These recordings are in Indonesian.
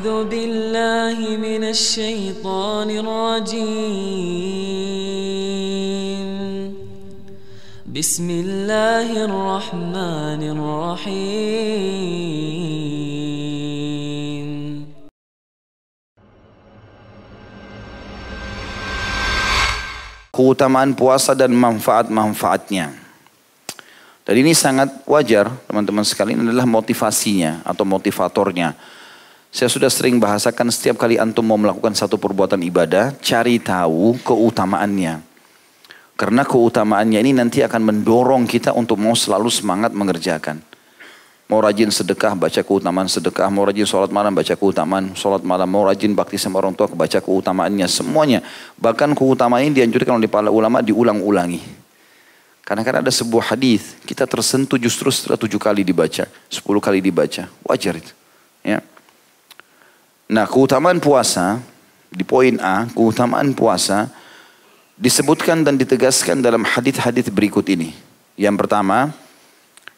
أعوذ بالله من الشيطان الرجيم بسم الله الرحمن الرحيم keutamaan puasa dan manfaat-manfaatnya. Dan ini sangat wajar teman-teman sekalian adalah motivasinya atau motivatornya saya sudah sering bahasakan setiap kali antum mau melakukan satu perbuatan ibadah, cari tahu keutamaannya. Karena keutamaannya ini nanti akan mendorong kita untuk mau selalu semangat mengerjakan. Mau rajin sedekah, baca keutamaan sedekah. Mau rajin sholat malam, baca keutamaan sholat malam. Mau rajin bakti sama orang tua, baca keutamaannya. Semuanya. Bahkan keutamaan ini dianjurkan oleh para ulama diulang-ulangi. Karena kan ada sebuah hadis kita tersentuh justru setelah tujuh kali dibaca, sepuluh kali dibaca. Wajar itu. Nah keutamaan puasa di poin A keutamaan puasa disebutkan dan ditegaskan dalam hadis-hadis berikut ini. Yang pertama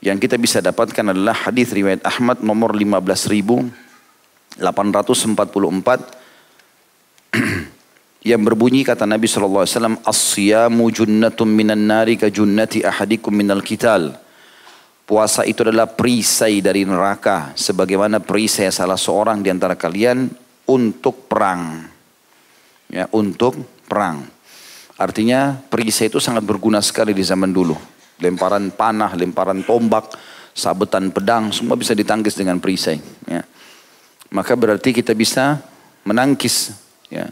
yang kita bisa dapatkan adalah hadis riwayat Ahmad nomor 15844 yang berbunyi kata Nabi Shallallahu alaihi wasallam as-siyamu junnatum minan nari ka junnati ahadikum minal kital Puasa itu adalah perisai dari neraka. Sebagaimana perisai salah seorang di antara kalian untuk perang. Ya, untuk perang. Artinya perisai itu sangat berguna sekali di zaman dulu. Lemparan panah, lemparan tombak, sabetan pedang, semua bisa ditangkis dengan perisai. Ya. Maka berarti kita bisa menangkis ya,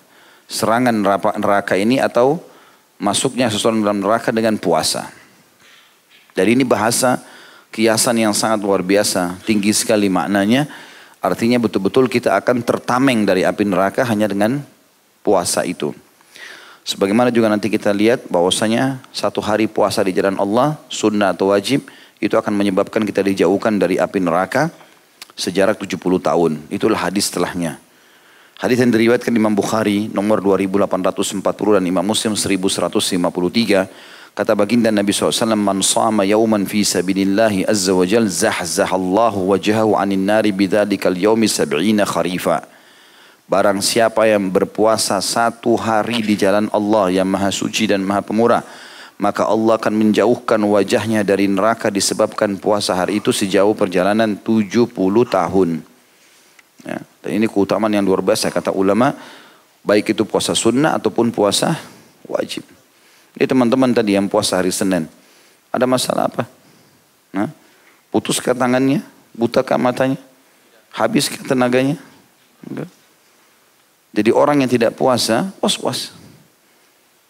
serangan neraka ini atau masuknya seseorang dalam neraka dengan puasa. Jadi ini bahasa kiasan yang sangat luar biasa, tinggi sekali maknanya. Artinya betul-betul kita akan tertameng dari api neraka hanya dengan puasa itu. Sebagaimana juga nanti kita lihat bahwasanya satu hari puasa di jalan Allah, sunnah atau wajib, itu akan menyebabkan kita dijauhkan dari api neraka sejarah 70 tahun. Itulah hadis setelahnya. Hadis yang diriwayatkan Imam Bukhari nomor 2840 dan Imam Muslim 1153 Kata baginda Nabi SAW, Man sama yauman fi sabinillahi azza wa jal zahzahallahu wajahu anin nari bidhalikal yaumi sab'ina kharifa. Barang siapa yang berpuasa satu hari di jalan Allah yang maha suci dan maha pemurah, maka Allah akan menjauhkan wajahnya dari neraka disebabkan puasa hari itu sejauh perjalanan 70 tahun. Ya, dan ini keutamaan yang luar biasa kata ulama, baik itu puasa sunnah ataupun puasa wajib. Ini teman-teman tadi yang puasa hari Senin. Ada masalah apa? Nah, ke tangannya? ke matanya? ke tenaganya? Enggak. Jadi orang yang tidak puasa, was-was.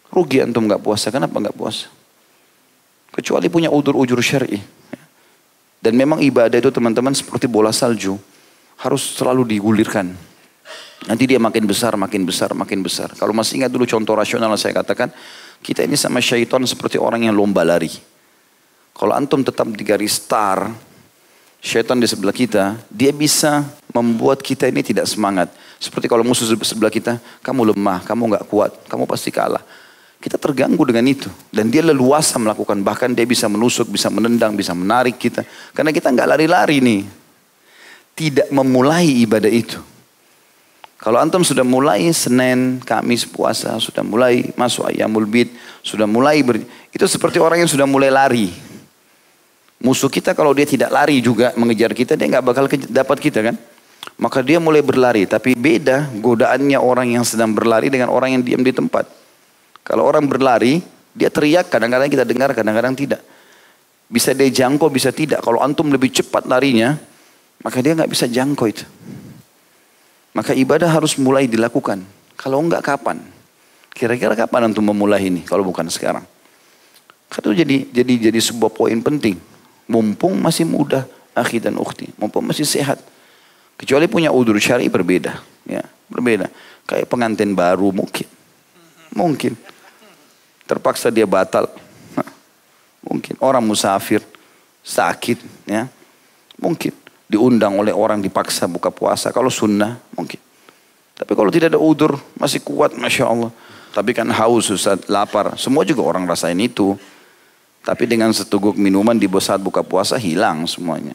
Rugi antum nggak puasa, kenapa nggak puasa? Kecuali punya udur udur syari. Dan memang ibadah itu teman-teman seperti bola salju. Harus selalu digulirkan. Nanti dia makin besar, makin besar, makin besar. Kalau masih ingat dulu contoh rasional saya katakan. Kita ini sama syaitan seperti orang yang lomba lari. Kalau antum tetap di garis star, syaitan di sebelah kita, dia bisa membuat kita ini tidak semangat. Seperti kalau musuh sebelah kita, kamu lemah, kamu nggak kuat, kamu pasti kalah. Kita terganggu dengan itu. Dan dia leluasa melakukan. Bahkan dia bisa menusuk, bisa menendang, bisa menarik kita. Karena kita nggak lari-lari nih. Tidak memulai ibadah itu. Kalau antum sudah mulai Senin, Kamis puasa, sudah mulai masuk ayam bid, sudah mulai ber... itu seperti orang yang sudah mulai lari. Musuh kita kalau dia tidak lari juga mengejar kita, dia nggak bakal dapat kita kan? Maka dia mulai berlari, tapi beda godaannya orang yang sedang berlari dengan orang yang diam di tempat. Kalau orang berlari, dia teriak, kadang-kadang kita dengar, kadang-kadang tidak. Bisa dia jangkau, bisa tidak. Kalau antum lebih cepat larinya, maka dia nggak bisa jangkau itu. Maka ibadah harus mulai dilakukan. Kalau enggak kapan? Kira-kira kapan untuk memulai ini kalau bukan sekarang? Kan itu jadi jadi jadi sebuah poin penting. Mumpung masih mudah akhi dan ukti, mumpung masih sehat. Kecuali punya udur syari berbeda, ya, berbeda. Kayak pengantin baru mungkin. Mungkin terpaksa dia batal. Mungkin orang musafir sakit ya. Mungkin diundang oleh orang dipaksa buka puasa. Kalau sunnah mungkin. Tapi kalau tidak ada udur, masih kuat Masya Allah. Tapi kan haus, susah, lapar. Semua juga orang rasain itu. Tapi dengan seteguk minuman di saat buka puasa hilang semuanya.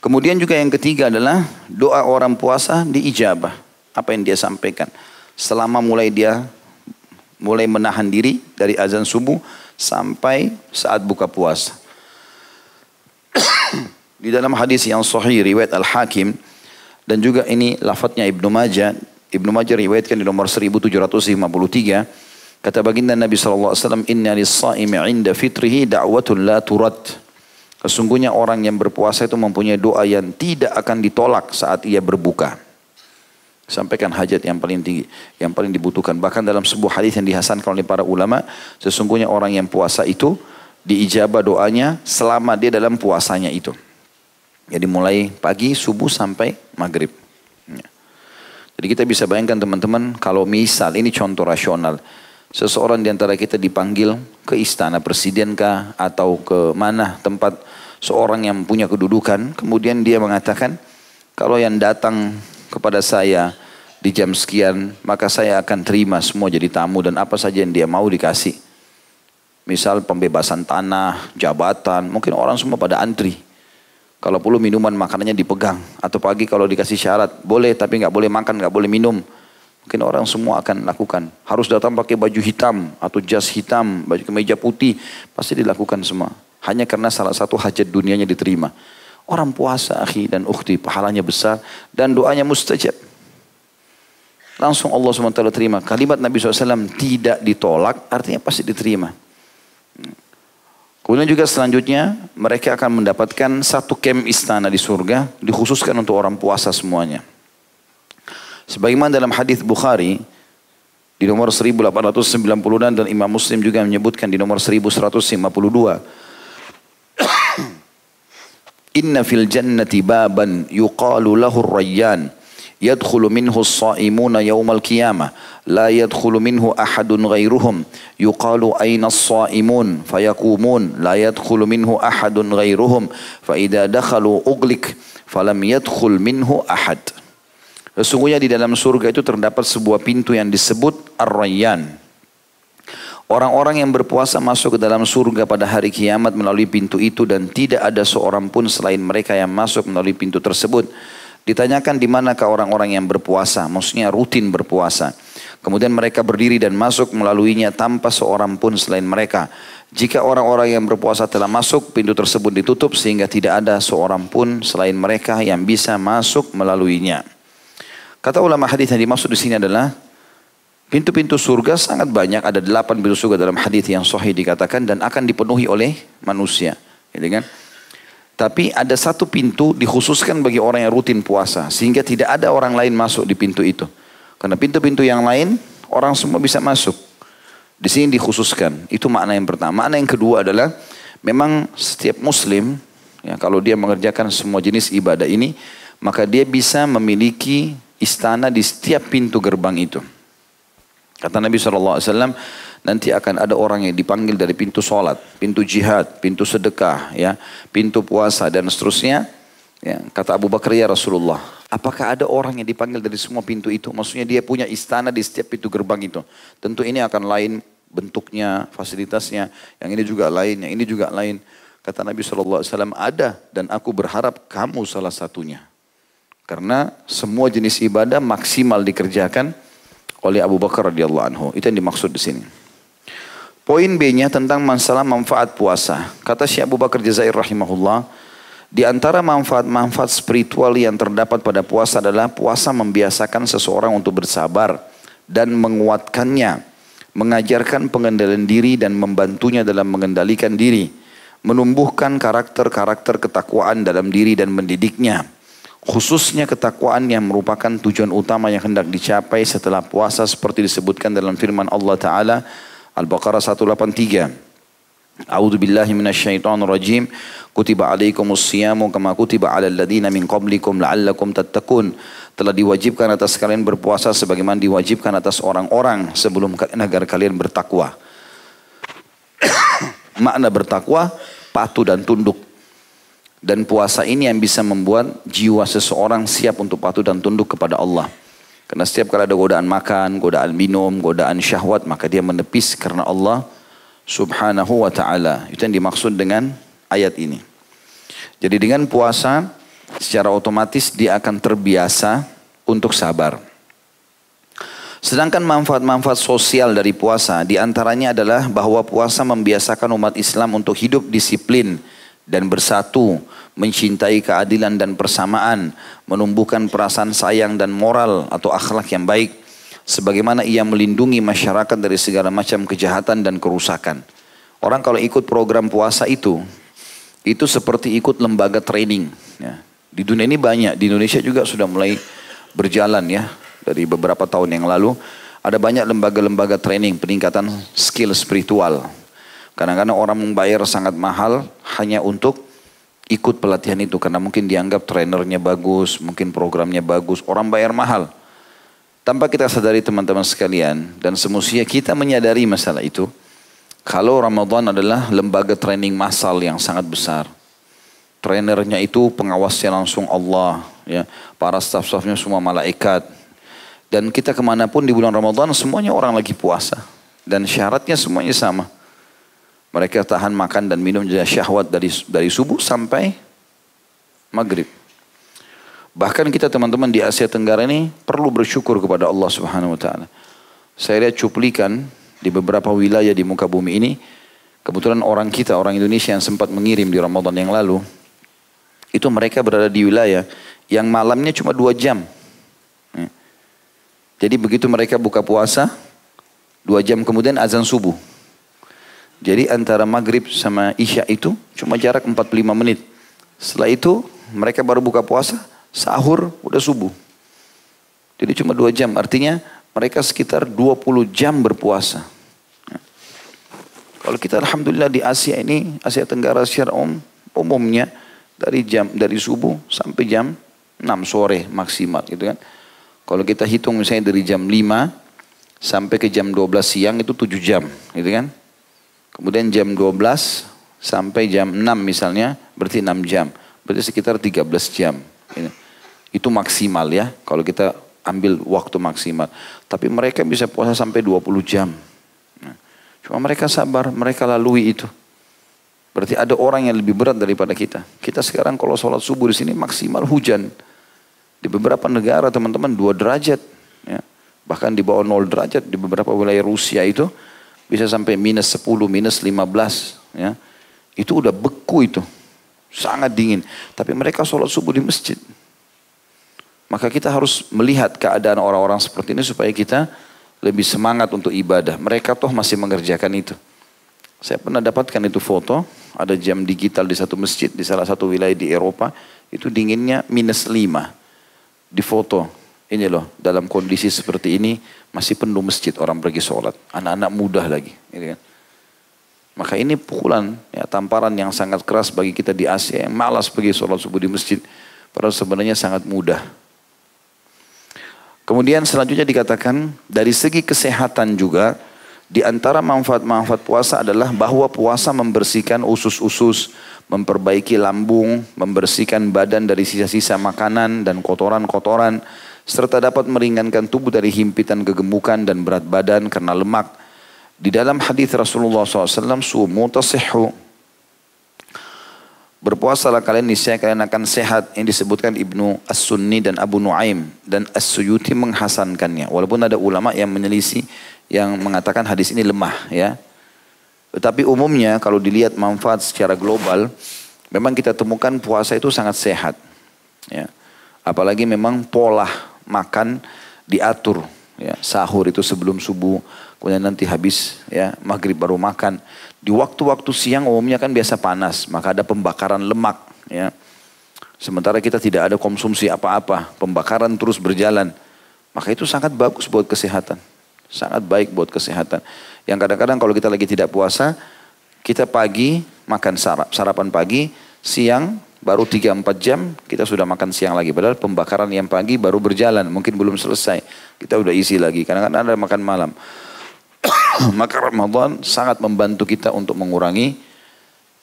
Kemudian juga yang ketiga adalah doa orang puasa diijabah. Apa yang dia sampaikan. Selama mulai dia mulai menahan diri dari azan subuh sampai saat buka puasa. Di dalam hadis yang sahih riwayat Al-Hakim dan juga ini lafadznya Ibnu Majah. Ibnu Majah riwayatkan di nomor 1753 Kata baginda Nabi SAW, Inna lis-sa'imi inda fitrihi da'watun la turat. Sesungguhnya orang yang berpuasa itu mempunyai doa yang tidak akan ditolak saat ia berbuka. Sampaikan hajat yang paling tinggi, yang paling dibutuhkan. Bahkan dalam sebuah hadis yang dihasankan oleh para ulama, sesungguhnya orang yang puasa itu diijabah doanya selama dia dalam puasanya itu. Jadi ya, mulai pagi, subuh sampai maghrib. Ya. Jadi kita bisa bayangkan teman-teman kalau misal ini contoh rasional. Seseorang diantara kita dipanggil ke istana presiden kah atau ke mana tempat seorang yang punya kedudukan. Kemudian dia mengatakan kalau yang datang kepada saya di jam sekian maka saya akan terima semua jadi tamu dan apa saja yang dia mau dikasih. Misal pembebasan tanah, jabatan, mungkin orang semua pada antri. Kalau perlu minuman makanannya dipegang. Atau pagi kalau dikasih syarat, boleh tapi nggak boleh makan, nggak boleh minum. Mungkin orang semua akan lakukan. Harus datang pakai baju hitam atau jas hitam, baju kemeja putih. Pasti dilakukan semua. Hanya karena salah satu hajat dunianya diterima. Orang puasa akhi dan ukhti pahalanya besar dan doanya mustajab. Langsung Allah SWT terima. Kalimat Nabi SAW tidak ditolak artinya pasti diterima. Kemudian juga selanjutnya mereka akan mendapatkan satu kem istana di surga dikhususkan untuk orang puasa semuanya. Sebagaimana dalam hadis Bukhari di nomor 1890 dan, dan Imam Muslim juga menyebutkan di nomor 1152. Inna fil jannati baban yuqalu lahu rayyan yadkhulu minhu as-sa'imuna yaumal qiyamah la yadkhulu minhu ahadun ghairuhum yuqalu aina as-sa'imun fayaqumun la yadkhulu minhu ahadun ghairuhum fa idza dakhalu uglik falam yadkhul minhu ahad Sesungguhnya di dalam surga itu terdapat sebuah pintu yang disebut Ar-Rayyan. Orang-orang yang berpuasa masuk ke dalam surga pada hari kiamat melalui pintu itu dan tidak ada seorang pun selain mereka yang masuk melalui pintu tersebut. Ditanyakan di manakah orang-orang yang berpuasa, maksudnya rutin berpuasa. Kemudian mereka berdiri dan masuk melaluinya tanpa seorang pun selain mereka. Jika orang-orang yang berpuasa telah masuk, pintu tersebut ditutup sehingga tidak ada seorang pun selain mereka yang bisa masuk melaluinya. Kata ulama hadis yang dimaksud di sini adalah pintu-pintu surga sangat banyak, ada delapan pintu surga dalam hadis yang sahih dikatakan dan akan dipenuhi oleh manusia. ya kan? Tapi ada satu pintu dikhususkan bagi orang yang rutin puasa. Sehingga tidak ada orang lain masuk di pintu itu. Karena pintu-pintu yang lain orang semua bisa masuk. Di sini dikhususkan. Itu makna yang pertama. Makna yang kedua adalah memang setiap muslim ya, kalau dia mengerjakan semua jenis ibadah ini maka dia bisa memiliki istana di setiap pintu gerbang itu. Kata Nabi SAW, Nanti akan ada orang yang dipanggil dari pintu sholat, pintu jihad, pintu sedekah, ya, pintu puasa dan seterusnya. Ya, kata Abu Bakar ya Rasulullah, apakah ada orang yang dipanggil dari semua pintu itu? Maksudnya dia punya istana di setiap pintu gerbang itu. Tentu ini akan lain bentuknya, fasilitasnya, yang ini juga lain, yang ini juga lain. Kata Nabi SAW, ada dan aku berharap kamu salah satunya. Karena semua jenis ibadah maksimal dikerjakan oleh Abu Bakar radhiyallahu anhu. Itu yang dimaksud di sini. Poin B-nya tentang masalah manfaat puasa. Kata Syekh Abu Bakar Jazair rahimahullah, di antara manfaat-manfaat spiritual yang terdapat pada puasa adalah puasa membiasakan seseorang untuk bersabar dan menguatkannya, mengajarkan pengendalian diri dan membantunya dalam mengendalikan diri, menumbuhkan karakter-karakter ketakwaan dalam diri dan mendidiknya khususnya ketakwaan yang merupakan tujuan utama yang hendak dicapai setelah puasa seperti disebutkan dalam firman Allah Ta'ala Al-Baqarah 183. A'udzu billahi minasyaitonir rajim. Kutiba alaikumus siyamu kama kutiba alal ladzina min qablikum la'allakum tattaqun. Telah diwajibkan atas kalian berpuasa sebagaimana diwajibkan atas orang-orang sebelum agar kalian bertakwa. Makna bertakwa patuh dan tunduk. Dan puasa ini yang bisa membuat jiwa seseorang siap untuk patuh dan tunduk kepada Allah. Karena setiap kali ada godaan makan, godaan minum, godaan syahwat, maka dia menepis karena Allah subhanahu wa ta'ala. Itu yang dimaksud dengan ayat ini. Jadi dengan puasa, secara otomatis dia akan terbiasa untuk sabar. Sedangkan manfaat-manfaat sosial dari puasa diantaranya adalah bahwa puasa membiasakan umat Islam untuk hidup disiplin dan bersatu, mencintai keadilan dan persamaan, menumbuhkan perasaan sayang dan moral atau akhlak yang baik, sebagaimana ia melindungi masyarakat dari segala macam kejahatan dan kerusakan. Orang kalau ikut program puasa itu, itu seperti ikut lembaga training. Ya. Di dunia ini banyak, di Indonesia juga sudah mulai berjalan ya, dari beberapa tahun yang lalu, ada banyak lembaga-lembaga training peningkatan skill spiritual Kadang-kadang orang membayar sangat mahal hanya untuk ikut pelatihan itu karena mungkin dianggap trainernya bagus, mungkin programnya bagus, orang bayar mahal. Tanpa kita sadari teman-teman sekalian dan semusia kita menyadari masalah itu. Kalau Ramadan adalah lembaga training massal yang sangat besar. Trainernya itu pengawasnya langsung Allah, ya. Para staff-staffnya semua malaikat. Dan kita kemanapun di bulan Ramadan semuanya orang lagi puasa. Dan syaratnya semuanya sama. Mereka tahan makan dan minum syahwat dari dari subuh sampai maghrib. Bahkan kita teman-teman di Asia Tenggara ini perlu bersyukur kepada Allah Subhanahu wa taala. Saya lihat cuplikan di beberapa wilayah di muka bumi ini kebetulan orang kita orang Indonesia yang sempat mengirim di Ramadan yang lalu itu mereka berada di wilayah yang malamnya cuma dua jam. Hmm. Jadi begitu mereka buka puasa, dua jam kemudian azan subuh. Jadi antara maghrib sama isya itu cuma jarak 45 menit. Setelah itu mereka baru buka puasa, sahur, udah subuh. Jadi cuma dua jam, artinya mereka sekitar 20 jam berpuasa. Kalau kita alhamdulillah di Asia ini, Asia Tenggara secara um, umumnya dari jam dari subuh sampai jam 6 sore maksimal gitu kan. Kalau kita hitung misalnya dari jam 5 sampai ke jam 12 siang itu 7 jam gitu kan. Kemudian jam 12 sampai jam 6 misalnya, berarti 6 jam. Berarti sekitar 13 jam. Itu maksimal ya, kalau kita ambil waktu maksimal. Tapi mereka bisa puasa sampai 20 jam. Nah, cuma mereka sabar, mereka lalui itu. Berarti ada orang yang lebih berat daripada kita. Kita sekarang kalau sholat subuh di sini maksimal hujan. Di beberapa negara teman-teman 2 derajat. Ya. Bahkan di bawah 0 derajat di beberapa wilayah Rusia itu bisa sampai minus 10, minus 15 ya. Itu udah beku itu. Sangat dingin. Tapi mereka sholat subuh di masjid. Maka kita harus melihat keadaan orang-orang seperti ini supaya kita lebih semangat untuk ibadah. Mereka toh masih mengerjakan itu. Saya pernah dapatkan itu foto, ada jam digital di satu masjid di salah satu wilayah di Eropa, itu dinginnya minus 5 di foto ini loh dalam kondisi seperti ini masih penuh masjid orang pergi sholat anak-anak mudah lagi ini kan. maka ini pukulan ya tamparan yang sangat keras bagi kita di Asia yang malas pergi sholat subuh di masjid padahal sebenarnya sangat mudah kemudian selanjutnya dikatakan dari segi kesehatan juga di antara manfaat-manfaat puasa adalah bahwa puasa membersihkan usus-usus, memperbaiki lambung, membersihkan badan dari sisa-sisa makanan dan kotoran-kotoran, serta dapat meringankan tubuh dari himpitan kegemukan dan berat badan karena lemak. Di dalam hadis Rasulullah SAW, sumu tasihu. Berpuasalah kalian niscaya kalian akan sehat yang disebutkan Ibnu As-Sunni dan Abu Nuaim dan As-Suyuti menghasankannya walaupun ada ulama yang menyelisih yang mengatakan hadis ini lemah ya. Tetapi umumnya kalau dilihat manfaat secara global memang kita temukan puasa itu sangat sehat ya. Apalagi memang pola makan diatur ya sahur itu sebelum subuh kemudian nanti habis ya maghrib baru makan di waktu-waktu siang umumnya kan biasa panas maka ada pembakaran lemak ya sementara kita tidak ada konsumsi apa-apa pembakaran terus berjalan maka itu sangat bagus buat kesehatan sangat baik buat kesehatan yang kadang-kadang kalau kita lagi tidak puasa kita pagi makan sarap sarapan pagi siang baru 3-4 jam kita sudah makan siang lagi. Padahal pembakaran yang pagi baru berjalan, mungkin belum selesai. Kita sudah isi lagi, karena kan ada makan malam. Maka Ramadan sangat membantu kita untuk mengurangi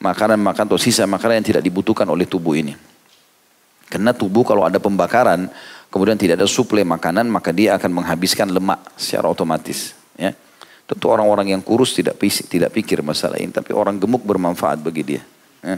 makanan-makanan atau sisa makanan yang tidak dibutuhkan oleh tubuh ini. Karena tubuh kalau ada pembakaran, kemudian tidak ada suplai makanan, maka dia akan menghabiskan lemak secara otomatis. Ya. Tentu orang-orang yang kurus tidak, tidak pikir masalah ini, tapi orang gemuk bermanfaat bagi dia. Ya.